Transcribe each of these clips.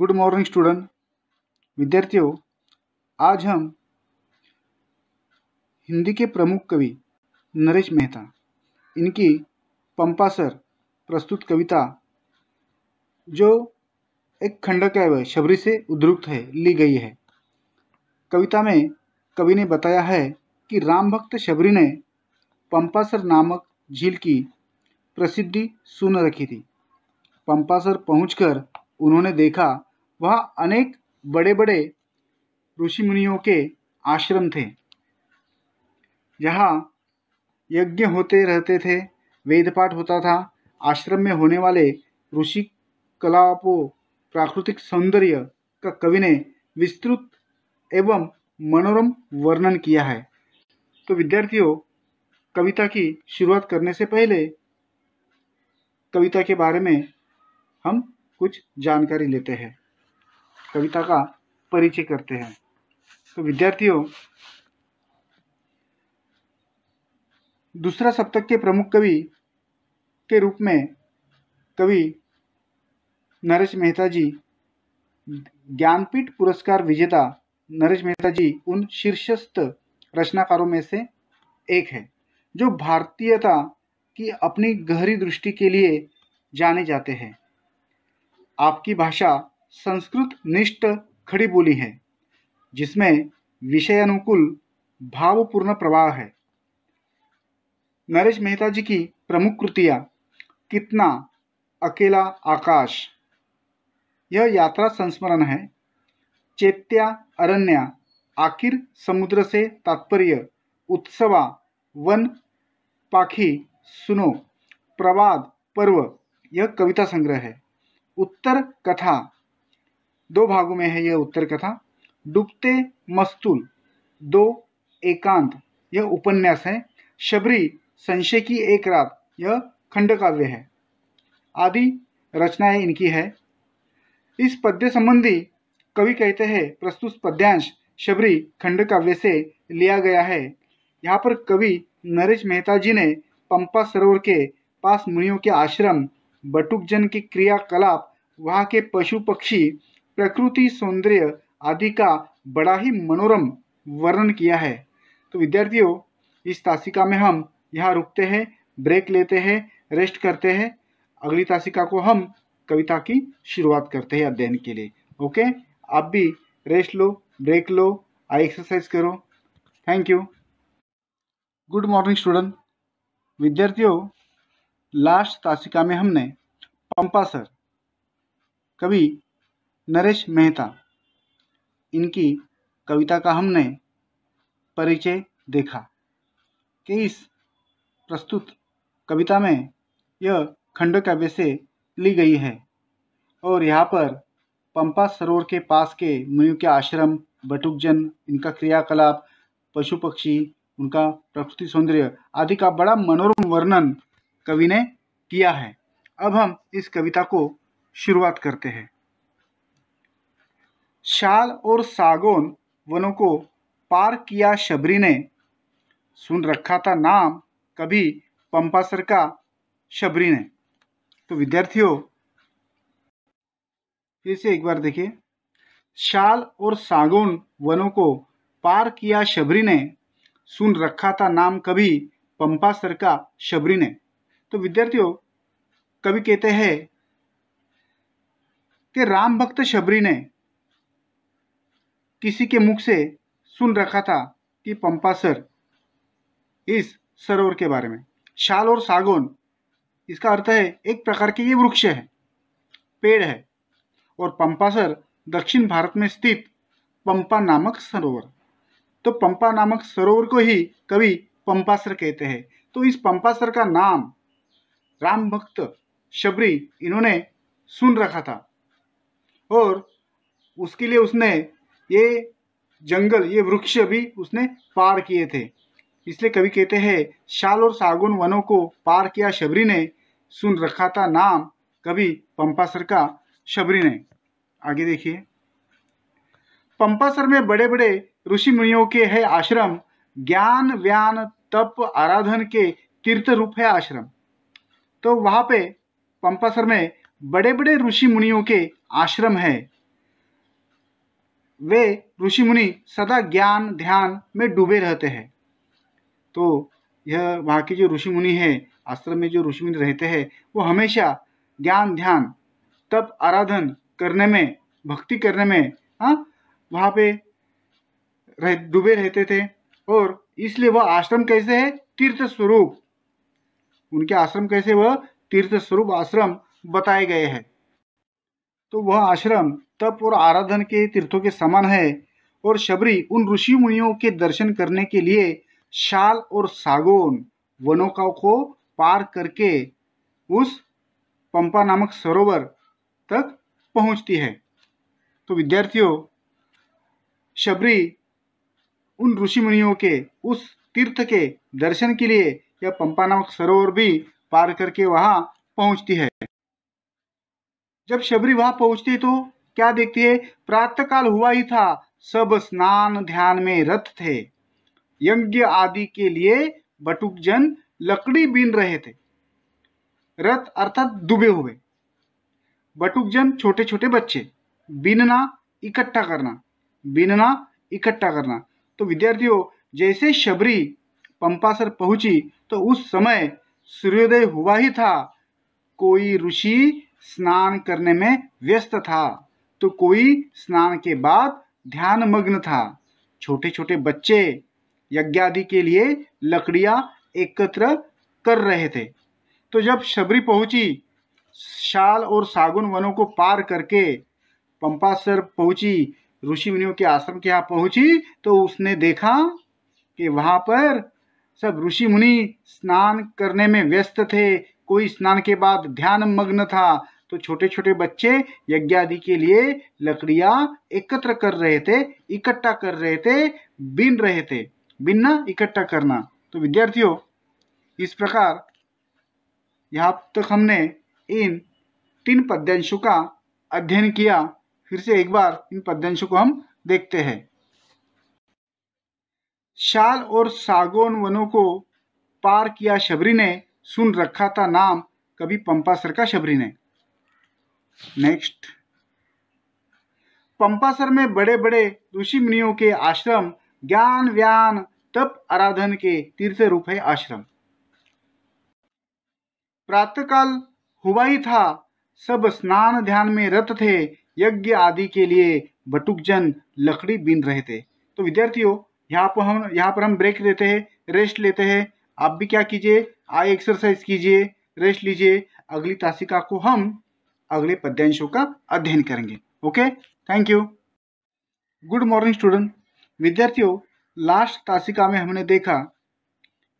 good morning student विद्यार्थियों आज हम हिंदी के प्रमुख कवि नरेश मेहता इनकी पंपासर प्रस्तुत कविता जो एक खंड का व शबरी से उद्रुक्त है ली गई है कविता में कवि ने बताया है कि राम भक्त शबरी ने पंपासर नामक झील की प्रसिद्धि सुन रखी थी पंपासर पहुंचकर उन्होंने देखा वह अनेक बड़े बड़े ऋषि मुनियों के आश्रम थे जहाँ यज्ञ होते रहते थे वेद पाठ होता था आश्रम में होने वाले ऋषि कलापों प्राकृतिक सौंदर्य का कवि ने विस्तृत एवं मनोरम वर्णन किया है तो विद्यार्थियों कविता की शुरुआत करने से पहले कविता के बारे में हम कुछ जानकारी लेते हैं कविता का परिचय करते हैं तो विद्यार्थियों दूसरा सप्तक के प्रमुख कवि के रूप में कवि नरेश मेहता जी ज्ञानपीठ पुरस्कार विजेता नरेश मेहता जी उन शीर्षस्थ रचनाकारों में से एक है जो भारतीयता की अपनी गहरी दृष्टि के लिए जाने जाते हैं आपकी भाषा संस्कृत निष्ठ खड़ी बोली है जिसमें विषयानुकूल भावपूर्ण प्रवाह है नरेश मेहता जी की प्रमुख कृतियां कितना अकेला आकाश यह यात्रा संस्मरण है चेत्या अरण्य आखिर समुद्र से तात्पर्य उत्सवा वन पाखी सुनो प्रवाद पर्व यह कविता संग्रह है उत्तर कथा दो भागों में है यह उत्तर कथा डुबते मस्तूल दो एकांत यह उपन्यास है शबरी संशय की एक रात यह खंडकाव्य है आदि रचनाएं इनकी है इस पद्य संबंधी कवि कहते हैं प्रस्तुत पद्यांश शबरी खंडकाव्य से लिया गया है यहाँ पर कवि नरेश मेहता जी ने पंपा सरोवर के पास मुनियों के आश्रम बटुकजन के क्रियाकलाप वहाँ के पशु पक्षी प्रकृति सौंदर्य आदि का बड़ा ही मनोरम वर्णन किया है तो विद्यार्थियों इस तासिका में हम यहाँ रुकते हैं ब्रेक लेते हैं रेस्ट करते हैं अगली तासिका को हम कविता की शुरुआत करते हैं अध्ययन के लिए ओके आप भी रेस्ट लो ब्रेक लो आई एक्सरसाइज करो thank you good morning student विद्यार्थियों लास्ट तासिका में हमने पंपा सर कवि नरेश मेहता इनकी कविता का हमने परिचय देखा कि इस प्रस्तुत कविता में यह खंड काव्य से ली गई है और यहाँ पर पंपा सरोवर के पास के मयू के आश्रम बटुकजन इनका क्रियाकलाप पशु पक्षी उनका प्रकृति सौंदर्य आदि का बड़ा मनोरम वर्णन कवि ने किया है अब हम इस कविता को शुरुआत करते हैं शाल और सागौन वनों को पार किया शबरी ने सुन रखा था नाम कभी पंपासर का शबरी ने तो विद्यार्थियों फिर से एक बार देखिए शाल और सागौन वनों को पार किया शबरी ने सुन रखा था नाम कभी पंपासर का शबरी ने तो विद्यार्थियों कभी कहते हैं कि राम भक्त शबरी ने किसी के मुख से सुन रखा था कि पंपा सर इस सरोवर के बारे में शाल और सागौन इसका अर्थ है एक प्रकार के ये वृक्ष है पेड़ है और पंपासर दक्षिण भारत में स्थित पंपा नामक सरोवर तो पंपा नामक सरोवर को ही कवि पंपासर कहते हैं तो इस पंपासर का नाम राम भक्त शबरी इन्होंने सुन रखा था और उसके लिए उसने ये जंगल ये वृक्ष भी उसने पार किए थे इसलिए कभी कहते हैं शाल और सागुन वनों को पार किया शबरी ने सुन रखा था नाम कभी पंपासर का शबरी ने आगे देखिए पंपासर में बड़े बड़े ऋषि मुनियों के है आश्रम ज्ञान व्यान तप आराधन के तीर्थ रूप है आश्रम तो वहां पे पंपासर में बड़े बड़े ऋषि मुनियों के आश्रम है वे ऋषि मुनि सदा ज्ञान ध्यान में डूबे रहते हैं तो यह वहाँ के जो ऋषि मुनि है आश्रम में जो ऋषि मुनि रहते हैं वो हमेशा ज्ञान ध्यान तप आराधन करने में भक्ति करने में हाँ वहाँ पे रह डूबे रहते थे और इसलिए वह आश्रम कैसे है तीर्थ स्वरूप उनके आश्रम कैसे वह तीर्थ स्वरूप आश्रम बताए गए हैं तो वह आश्रम तप और आराधन के तीर्थों के समान है और शबरी उन ऋषि मुनियों के दर्शन करने के लिए शाल और सागोन वनों का को पार करके उस पंपा नामक सरोवर तक पहुंचती है तो विद्यार्थियों शबरी उन ऋषि मुनियों के उस तीर्थ के दर्शन के लिए यह पंपा नामक सरोवर भी पार करके वहाँ पहुँचती है जब शबरी वहां पहुंचती तो क्या देखती है प्रातःकाल हुआ ही था सब स्नान ध्यान में रत थे यज्ञ आदि के लिए बटुक जन लकड़ी बीन रहे थे रथ अर्थात दुबे हुए बटुक जन छोटे छोटे बच्चे बीनना इकट्ठा करना बीनना इकट्ठा करना तो विद्यार्थियों जैसे शबरी पंपासर पहुंची तो उस समय सूर्योदय हुआ ही था कोई ऋषि स्नान करने में व्यस्त था तो कोई स्नान के बाद ध्यान मग्न था छोटे छोटे बच्चे यज्ञादि के लिए लकड़िया एकत्र कर रहे थे तो जब शबरी पहुंची शाल और सागुन वनों को पार करके पंपासर पहुंची ऋषि मुनियों के आश्रम के यहाँ पहुंची तो उसने देखा कि वहाँ पर सब ऋषि मुनि स्नान करने में व्यस्त थे कोई स्नान के बाद ध्यान मग्न था तो छोटे छोटे बच्चे यज्ञ आदि के लिए लकड़ियाँ एकत्र कर रहे थे इकट्ठा कर रहे थे बिन रहे थे बिनना इकट्ठा करना तो विद्यार्थियों इस प्रकार यहाँ तक हमने इन तीन पद्यांशों का अध्ययन किया फिर से एक बार इन पद्यांशों को हम देखते हैं शाल और सागोन वनों को पार किया शबरी ने सुन रखा था नाम कभी पंपा सर का शबरी ने नेक्स्ट पंपासर में बड़े बड़े ऋषि मुनियों के आश्रम ज्ञान व्यान तप आराधन के तीर्थ रूप है आश्रम प्रातःकाल हुआ ही था सब स्नान ध्यान में रत थे यज्ञ आदि के लिए बटुक जन लकड़ी बीन रहे थे तो विद्यार्थियों यहाँ पर हम यहाँ पर हम ब्रेक लेते हैं रेस्ट लेते हैं आप भी क्या कीजिए आए एक्सरसाइज कीजिए रेस्ट लीजिए अगली तासिका को हम अगले पद्यांशों का अध्ययन करेंगे okay thank you good morning student विद्यार्थियों लास्ट तासिका में हमने देखा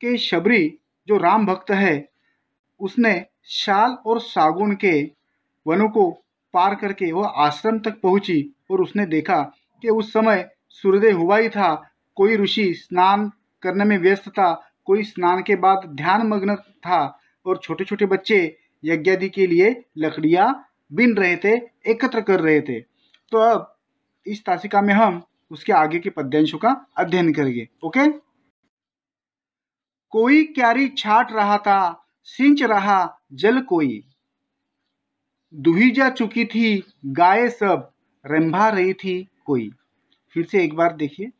कि शबरी जो राम भक्त है उसने शाल और सागुन के वनों को पार करके वह आश्रम तक पहुंची और उसने देखा कि उस समय सूर्योदय हुआ ही था कोई ऋषि स्नान करने में व्यस्त था कोई स्नान के बाद ध्यान मग्न था और छोटे छोटे बच्चे यज्ञादि के लिए लकड़ियाँ बिन रहे थे एकत्र कर रहे थे तो अब इस तासिका में हम उसके आगे के पद्यांशों का अध्ययन करेंगे ओके कोई क्यारी छाट रहा था सिंच रहा जल कोई दुही जा चुकी थी गाय सब रंभा रही थी कोई फिर से एक बार देखिए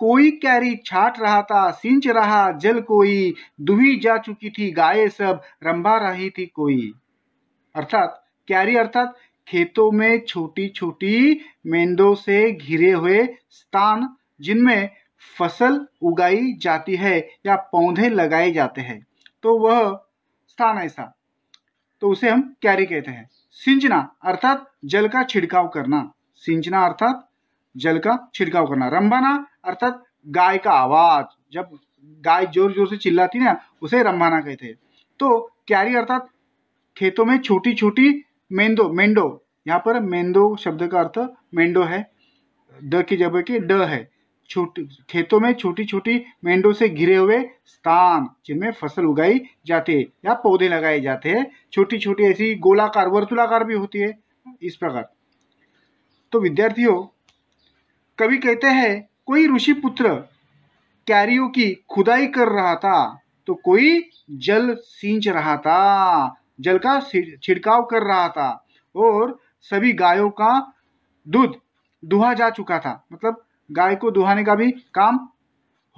कोई कैरी छाट रहा था सिंच रहा जल कोई दुही जा चुकी थी गाय सब रंबा रही थी कोई अर्थात कैरी अर्थात खेतों में छोटी छोटी मेंदों से घिरे हुए स्थान जिनमें फसल उगाई जाती है या पौधे लगाए जाते हैं तो वह स्थान ऐसा तो उसे हम कैरी कहते हैं सिंचना अर्थात जल का छिड़काव करना सिंचना अर्थात जल का छिड़काव करना रंबाना अर्थात गाय का आवाज जब गाय जोर जोर से चिल्लाती ना उसे रम्भाना कहते हैं तो क्यारी अर्थात खेतों में छोटी छोटी मेंदो मेंढो यहाँ पर मेंदो शब्द का अर्थ मेंढो है द की जब की ड है छोटी खेतों में छोटी छोटी मेंढो से घिरे हुए स्थान जिनमें फसल उगाई जाती है या पौधे लगाए जाते हैं छोटी छोटी ऐसी गोलाकार वर्तुलाकार भी होती है इस प्रकार तो विद्यार्थियों कवि कहते हैं कोई ऋषि पुत्र कैरियो की खुदाई कर रहा था तो कोई जल सींच रहा था जल का छिड़काव कर रहा था और सभी गायों का दूध दुहा जा चुका था मतलब गाय को दुहाने का भी काम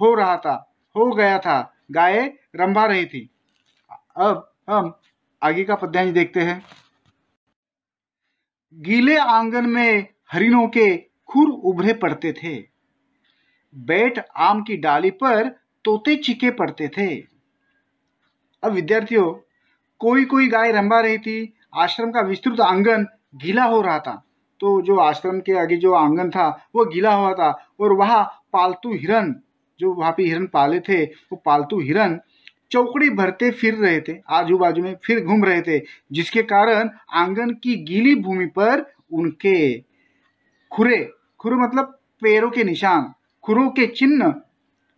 हो रहा था हो गया था गाय रंभा रही थी अब हम आगे का पद्यांश देखते हैं गीले आंगन में हरिणों के खुर उभरे पड़ते थे बैठ आम की डाली पर तोते चीखे पड़ते थे अब विद्यार्थियों कोई कोई गाय रंबा रही थी आश्रम का विस्तृत आंगन गीला हो रहा था तो जो आश्रम के आगे जो आंगन था वो गीला हुआ था और वहाँ पालतू हिरण जो वहाँ पे हिरन पाले थे वो पालतू हिरण चौकड़ी भरते फिर रहे थे आजू बाजू में फिर घूम रहे थे जिसके कारण आंगन की गीली भूमि पर उनके खुरे खुरे मतलब पैरों के निशान खुरों के चिन्ह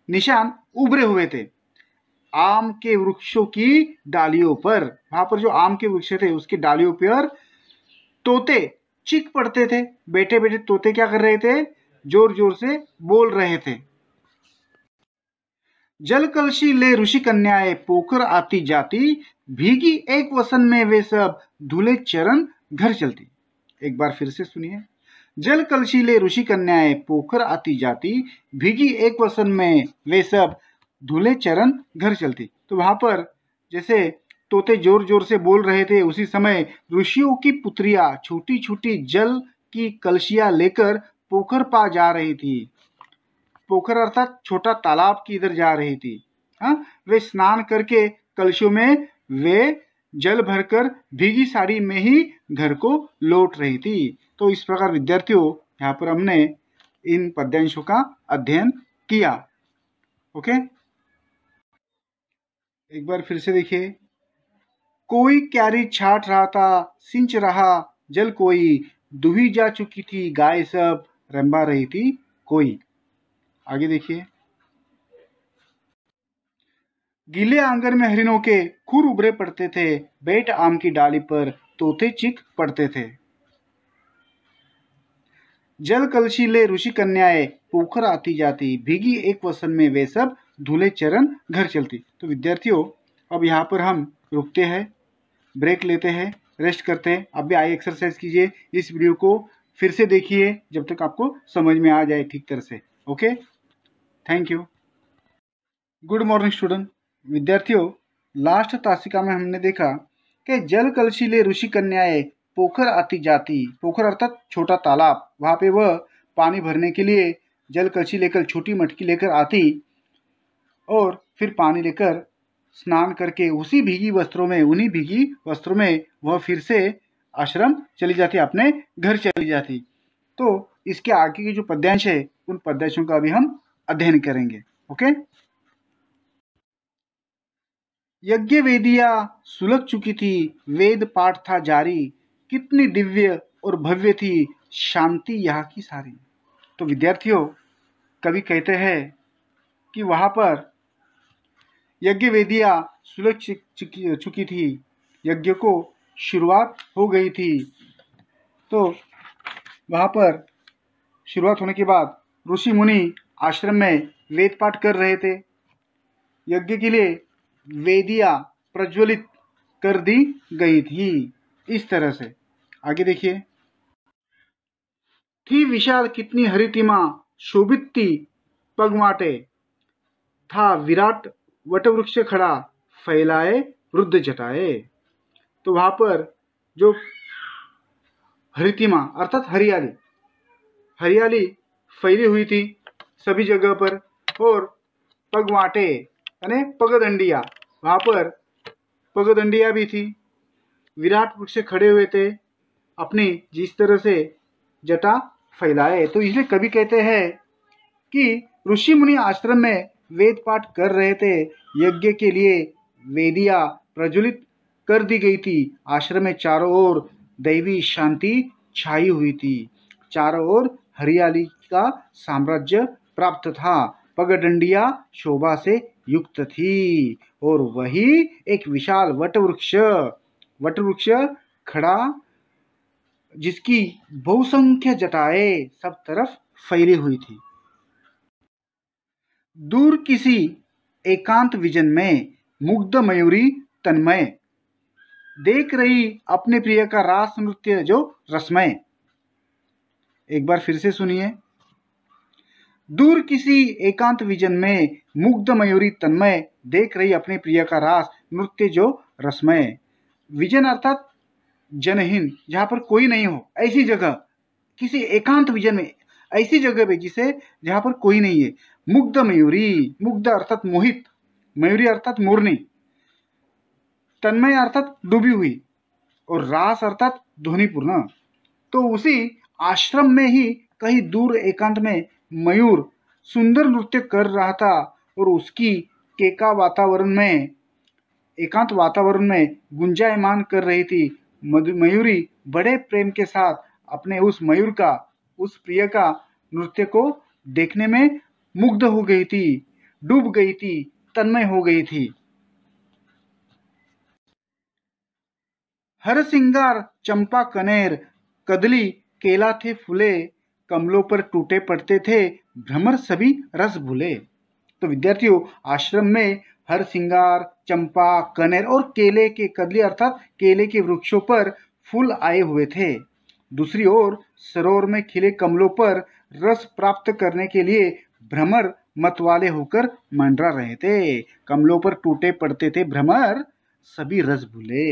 निशान उभरे हुए थे आम के वृक्षों की डालियों पर वहां पर जो आम के वृक्ष थे उसकी डालियों पर तोते चिक पड़ते थे बैठे बैठे तोते क्या कर रहे थे जोर जोर से बोल रहे थे जल कलशी ले ऋषि कन्याए पोखर आती जाती भीगी एक वसन में वे सब धूले चरण घर चलती एक बार फिर से सुनिए जल कलशीले ऋषि कन्याएं पोखर आती जाती भीगी एक वसन में वे सब धूले चरण घर चलती तो वहां पर जैसे तोते जोर जोर से बोल रहे थे उसी समय ऋषियों की पुत्रिया छोटी छोटी जल की कलशिया लेकर पोखर पा जा रही थी पोखर अर्थात छोटा तालाब की इधर जा रही थी हाँ वे स्नान करके कलशों में वे जल भरकर भीगी साड़ी में ही घर को लौट रही थी तो इस प्रकार विद्यार्थियों यहाँ पर हमने इन पद्यांशों का अध्ययन किया ओके एक बार फिर से देखिए कोई क्यारी छाट रहा था सिंच रहा जल कोई दुही जा चुकी थी गाय सब रंबा रही थी कोई आगे देखिए गीले आंगन में हरिनों के खुर उभरे पड़ते थे बेट आम की डाली पर तोते चिक पड़ते थे जल कलशी ले ऋषि कन्याएं पोखर आती जाती भीगी एक वसन में वे सब धूले चरण घर चलती तो विद्यार्थियों अब यहाँ पर हम रुकते हैं ब्रेक लेते हैं रेस्ट करते हैं अब भी आई एक्सरसाइज कीजिए इस वीडियो को फिर से देखिए जब तक आपको समझ में आ जाए ठीक तरह से okay thank you good morning student विद्यार्थियों लास्ट तासिका में हमने देखा कि जल कलशीले ऋषि कन्याए पोखर आती जाती पोखर अर्थात छोटा तालाब वहाँ पे वह पानी भरने के लिए जल कलशी लेकर छोटी मटकी लेकर आती और फिर पानी लेकर स्नान करके उसी भीगी वस्त्रों में उन्हीं भीगी वस्त्रों में वह फिर से आश्रम चली जाती अपने घर चली जाती तो इसके आगे के जो पद्यांश है उन पद्यांशों का भी हम अध्ययन करेंगे ओके यज्ञ वेदिया सुलग चुकी थी वेद पाठ था जारी कितनी दिव्य और भव्य थी शांति यहाँ की सारी तो विद्यार्थियों कभी कहते हैं कि वहाँ पर यज्ञ वेदिया सुलग चुकी थी यज्ञ को शुरुआत हो गई थी तो वहाँ पर शुरुआत होने के बाद ऋषि मुनि आश्रम में वेद पाठ कर रहे थे यज्ञ के लिए वेदिया प्रज्वलित कर दी गई थी इस तरह से आगे देखिए थी विशाल कितनी हरितिमा शोभित थी पगमाटे था विराट वटवृक्ष खड़ा फैलाए वृद्ध जटाए तो वहां पर जो हरितिमा अर्थात हरियाली हरियाली फैली हुई थी सभी जगह पर और पगवाटे यानी पगदंडिया वहाँ पर पगदंडिया भी थी विराट वृक्ष खड़े हुए थे अपने जिस तरह से जटा फैलाए तो इसलिए कभी कहते हैं कि ऋषि मुनि आश्रम में वेद पाठ कर रहे थे यज्ञ के लिए वेदिया प्रज्वलित कर दी गई थी आश्रम में चारों ओर दैवी शांति छाई हुई थी चारों ओर हरियाली का साम्राज्य प्राप्त था पगडंडिया शोभा से युक्त थी और वही एक विशाल वटवृक्ष वटवृक्ष खड़ा जिसकी बहुसंख्य जटाएं सब तरफ फैली हुई थी दूर किसी एकांत विजन में मुग्ध मयूरी तन्मय देख रही अपने प्रिय का रास नृत्य जो रसमय एक बार फिर से सुनिए दूर किसी एकांत विजन में मुग्ध मयूरी तन्मय देख रही अपने प्रिय का रास नृत्य जो रसमय विजन अर्थात जनहीन जहाँ पर कोई नहीं हो ऐसी जगह किसी एकांत विजन में ऐसी जगह पे जिसे जहाँ पर कोई नहीं है मुग्ध मयूरी मुग्ध अर्थात मोहित मयूरी अर्थात मोरनी तन्मय अर्थात डूबी हुई और रास अर्थात ध्वनिपूर्ण तो उसी आश्रम में ही कहीं दूर एकांत में मयूर सुंदर नृत्य कर रहा था और उसकी केका वातावरण में एकांत वातावरण में गुंजायमान कर रही थी मयूरी बड़े प्रेम के साथ अपने उस मयूर का उस प्रिय का नृत्य को देखने में मुग्ध हो गई थी डूब गई थी तन्मय हो गई थी हर सिंगार चंपा कनेर कदली केला थे फूले कमलों पर टूटे पड़ते थे भ्रमर सभी रस भूले तो विद्यार्थियों आश्रम में हर सिंगार चंपा कनेर और केले के कदली अर्थात केले के वृक्षों पर फूल आए हुए थे दूसरी ओर सरोवर में खिले कमलों पर रस प्राप्त करने के लिए भ्रमर मतवाले होकर मंडरा रहे थे कमलों पर टूटे पड़ते थे भ्रमर सभी रस भूले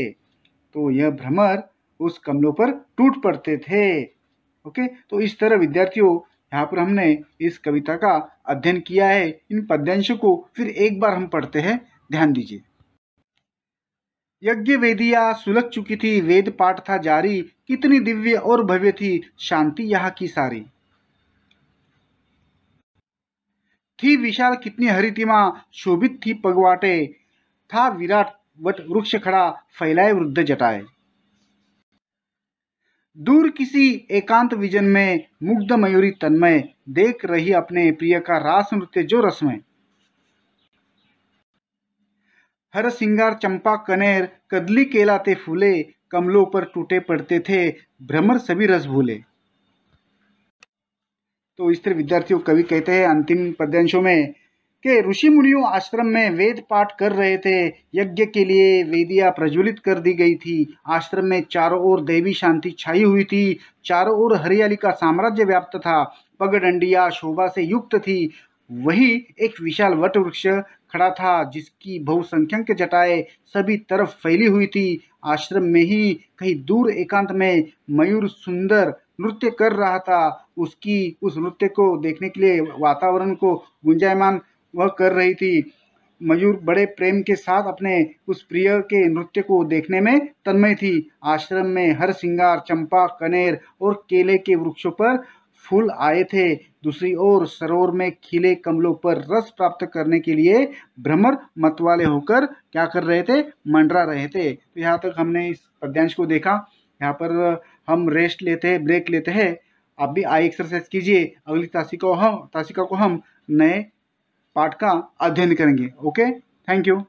तो यह भ्रमर उस कमलों पर टूट पड़ते थे ओके तो इस तरह विद्यार्थियों यहाँ पर हमने इस कविता का अध्ययन किया है इन पद्यांशों को फिर एक बार हम पढ़ते हैं ध्यान दीजिए यज्ञ वेदिया सुलग चुकी थी वेद पाठ था जारी कितनी दिव्य और भव्य थी शांति यहाँ की सारी थी विशाल कितनी हरितिमा शोभित थी पगवाटे था विराट वट वृक्ष खड़ा फैलाए वृद्ध जटाए दूर किसी एकांत विजन में मुग्ध मयूरी तन्मय देख रही अपने प्रिय का रास नृत्य जो रसमय हर सिंगार चंपा कनेर कदली केलाते फूले कमलों पर टूटे पड़ते थे भ्रमर सभी रस भूले तो इस तरह विद्यार्थियों कवि कहते हैं अंतिम पद्यांशों में के ऋषि मुनियों आश्रम में वेद पाठ कर रहे थे यज्ञ के लिए वेदिया प्रज्वलित कर दी गई थी आश्रम में चारों ओर देवी शांति छाई हुई थी चारों ओर हरियाली का साम्राज्य व्याप्त था पगडंडिया शोभा से युक्त थी वही एक विशाल वट वृक्ष खड़ा था जिसकी बहुसंख्यक जटाएं सभी तरफ फैली हुई थी आश्रम में ही कहीं दूर एकांत में मयूर सुंदर नृत्य कर रहा था उसकी उस नृत्य को देखने के लिए वातावरण को गुंजायमान वह कर रही थी मयूर बड़े प्रेम के साथ अपने उस प्रिय के नृत्य को देखने में तन्मय थी आश्रम में हर सिंगार चंपा कनेर और केले के वृक्षों पर फूल आए थे दूसरी ओर सरोवर में खिले कमलों पर रस प्राप्त करने के लिए भ्रमर मतवाले होकर क्या कर रहे थे मंडरा रहे थे तो यहाँ तक हमने इस पद्यांश को देखा यहाँ पर हम रेस्ट लेते हैं ब्रेक लेते हैं आप भी आई एक्सरसाइज कीजिए अगली तासिका को हम तासिका को हम नए पाठ का अध्ययन करेंगे ओके थैंक यू